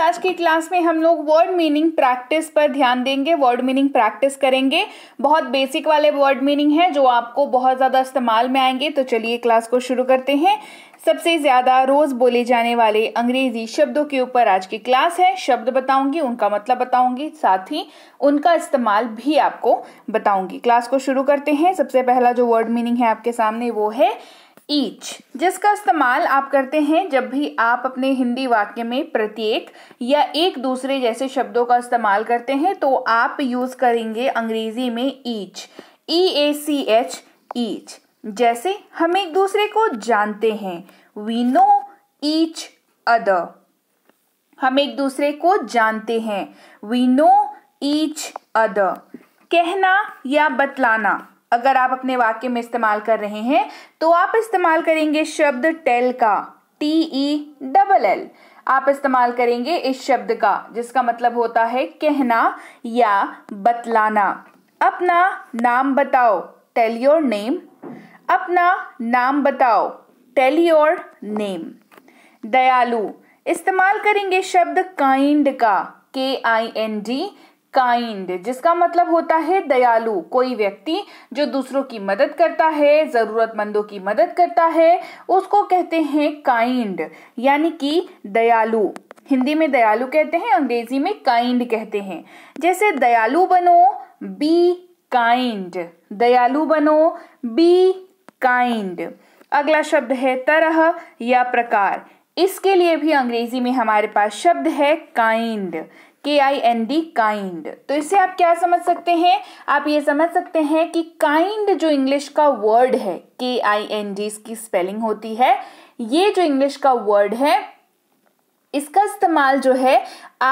आज की क्लास में हम लोग वर्ड मीनिंग प्रैक्टिस पर ध्यान देंगे वर्ड मीनिंग प्रैक्टिस करेंगे बहुत बेसिक वाले वर्ड मीनिंग हैं जो आपको बहुत ज़्यादा इस्तेमाल में आएंगे तो चलिए क्लास को शुरू करते हैं सबसे ज़्यादा रोज़ बोले जाने वाले अंग्रेज़ी शब्दों के ऊपर आज की क्लास है शब्द बताऊंगी उनका मतलब बताऊंगी साथ ही उनका इस्तेमाल भी आपको बताऊंगी क्लास को शुरू करते हैं सबसे पहला जो वर्ड मीनिंग है आपके सामने वो है ईच जिसका इस्तेमाल आप करते हैं जब भी आप अपने हिंदी वाक्य में प्रत्येक या एक दूसरे जैसे शब्दों का इस्तेमाल करते हैं तो आप यूज़ करेंगे अंग्रेज़ी में each E A C H each जैसे हम एक दूसरे को जानते हैं वी नो ईच अदर हम एक दूसरे को जानते हैं वी नो ईच अदर कहना या बतलाना अगर आप अपने वाक्य में इस्तेमाल कर रहे हैं तो आप इस्तेमाल करेंगे शब्द टेल का टी ई डबल एल आप इस्तेमाल करेंगे इस शब्द का जिसका मतलब होता है कहना या बतलाना अपना नाम बताओ टेल योर नेम अपना नाम बताओ टेल योर नेम दयालु इस्तेमाल करेंगे शब्द काइंड का के आई एन डी काइंड जिसका मतलब होता है दयालु कोई व्यक्ति जो दूसरों की मदद करता है ज़रूरतमंदों की मदद करता है उसको कहते हैं काइंड यानी कि दयालु हिंदी में दयालु कहते हैं अंग्रेजी में काइंड कहते हैं जैसे दयालु बनो बी काइंड दयालु बनो बी काइंड अगला शब्द है तरह या प्रकार इसके लिए भी अंग्रेजी में हमारे पास शब्द है काइंड के आई एन डी काइंड तो इसे आप क्या समझ सकते हैं आप ये समझ सकते हैं कि काइंड जो इंग्लिश का वर्ड है के आई एन डी इसकी स्पेलिंग होती है ये जो इंग्लिश का वर्ड है इसका इस्तेमाल जो है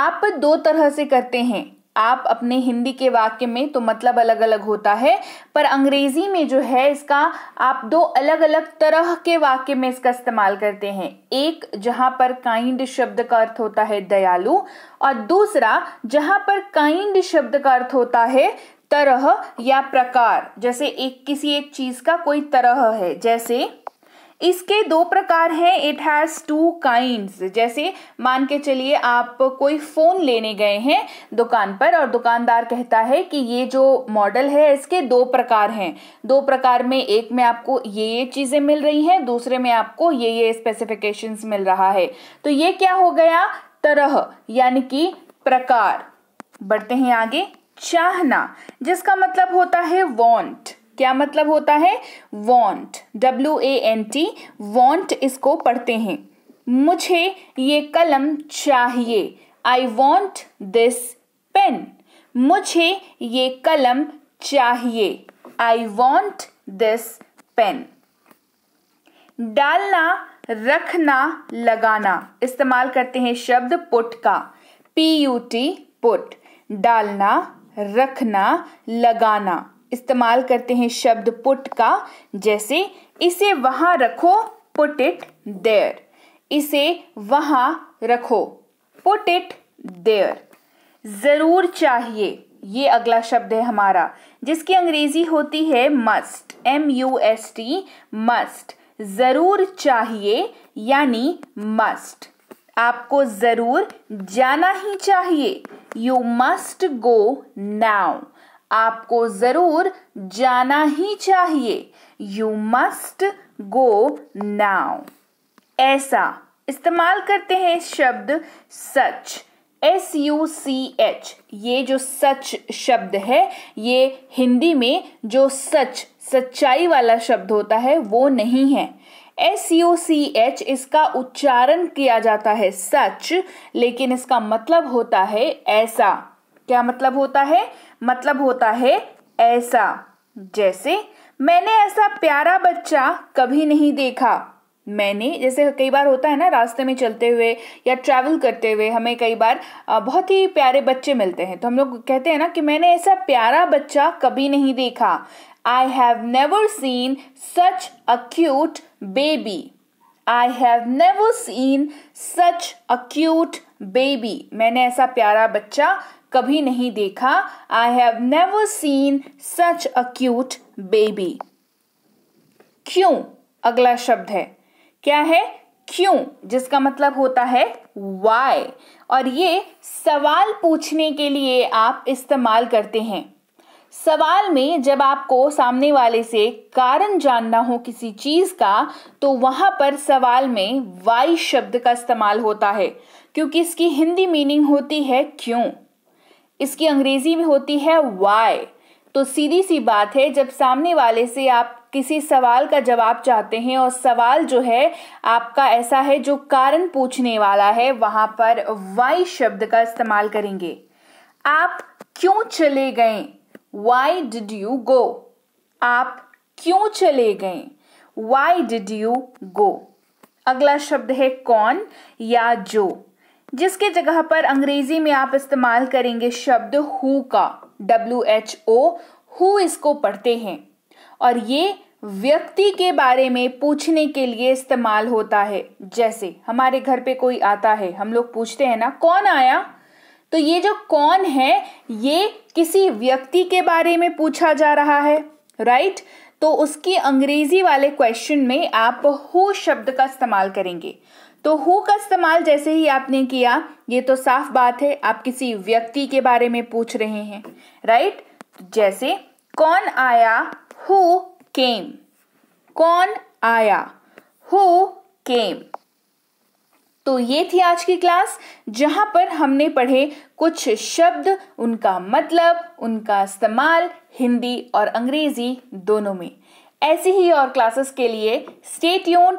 आप दो तरह से करते हैं आप अपने हिंदी के वाक्य में तो मतलब अलग अलग होता है पर अंग्रेज़ी में जो है इसका आप दो अलग अलग तरह के वाक्य में इसका इस्तेमाल करते हैं एक जहां पर काइंड शब्द का अर्थ होता है दयालु और दूसरा जहां पर काइंड शब्द का अर्थ होता है तरह या प्रकार जैसे एक किसी एक चीज़ का कोई तरह है जैसे इसके दो प्रकार हैं इट हैज़ टू काइंड जैसे मान के चलिए आप कोई फ़ोन लेने गए हैं दुकान पर और दुकानदार कहता है कि ये जो मॉडल है इसके दो प्रकार हैं दो प्रकार में एक में आपको ये ये चीज़ें मिल रही हैं दूसरे में आपको ये ये स्पेसिफिकेशंस मिल रहा है तो ये क्या हो गया तरह यानी कि प्रकार बढ़ते हैं आगे चाहना जिसका मतलब होता है वॉन्ट क्या मतलब होता है want W A N T want इसको पढ़ते हैं मुझे ये कलम चाहिए आई वॉन्ट दिस पेन मुझे ये कलम चाहिए आई वॉन्ट दिस पेन डालना रखना लगाना इस्तेमाल करते हैं शब्द पुट का पी यू टी पुट डालना रखना लगाना इस्तेमाल करते हैं शब्द पुट का जैसे इसे वहां रखो पुट इट देयर इसे वहां रखो पुट इट देयर जरूर चाहिए ये अगला शब्द है हमारा जिसकी अंग्रेजी होती है must M U S T must जरूर चाहिए यानी मस्ट आपको जरूर जाना ही चाहिए यू मस्ट गो नाउ आपको जरूर जाना ही चाहिए यू मस्ट गो नाउ ऐसा इस्तेमाल करते हैं शब्द such S U C H ये जो सच शब्द है ये हिंदी में जो सच सच्चाई वाला शब्द होता है वो नहीं है एस यू सी एच इसका उच्चारण किया जाता है सच लेकिन इसका मतलब होता है ऐसा क्या मतलब होता है मतलब होता है ऐसा जैसे मैंने ऐसा प्यारा बच्चा कभी नहीं देखा मैंने जैसे कई बार होता है ना रास्ते में चलते हुए या ट्रैवल करते हुए हमें कई बार बहुत ही प्यारे बच्चे मिलते हैं तो हम लोग कहते हैं ना कि मैंने ऐसा प्यारा बच्चा कभी नहीं देखा I have never seen such a cute baby I have never seen such a cute baby मैंने ऐसा प्यारा बच्चा कभी नहीं देखा I have never seen such a cute baby क्यों अगला शब्द है क्या है क्यों जिसका मतलब होता है वाई और ये सवाल पूछने के लिए आप इस्तेमाल करते हैं सवाल में जब आपको सामने वाले से कारण जानना हो किसी चीज़ का तो वहां पर सवाल में वाई शब्द का इस्तेमाल होता है क्योंकि इसकी हिंदी मीनिंग होती है क्यों इसकी अंग्रेजी में होती है वाई तो सीधी सी बात है जब सामने वाले से आप किसी सवाल का जवाब चाहते हैं और सवाल जो है आपका ऐसा है जो कारण पूछने वाला है वहां पर वाई शब्द का इस्तेमाल करेंगे आप क्यों चले गए वाई डिड यू गो आप क्यों चले गए वाई डिड यू गो अगला शब्द है कौन या जो जिसके जगह पर अंग्रेजी में आप इस्तेमाल करेंगे शब्द हु का डब्ल्यू एच ओ हु इसको पढ़ते हैं और ये व्यक्ति के बारे में पूछने के लिए इस्तेमाल होता है जैसे हमारे घर पे कोई आता है हम लोग पूछते हैं ना कौन आया तो ये जो कौन है ये किसी व्यक्ति के बारे में पूछा जा रहा है राइट तो उसकी अंग्रेजी वाले क्वेश्चन में आप हु शब्द का इस्तेमाल करेंगे तो हु का इस्तेमाल जैसे ही आपने किया ये तो साफ बात है आप किसी व्यक्ति के बारे में पूछ रहे हैं राइट तो जैसे कौन आया हु केम कौन आया हु केम तो ये थी आज की क्लास जहां पर हमने पढ़े कुछ शब्द उनका मतलब उनका इस्तेमाल हिंदी और अंग्रेजी दोनों में ऐसी ही और क्लासेस के लिए स्टेट यून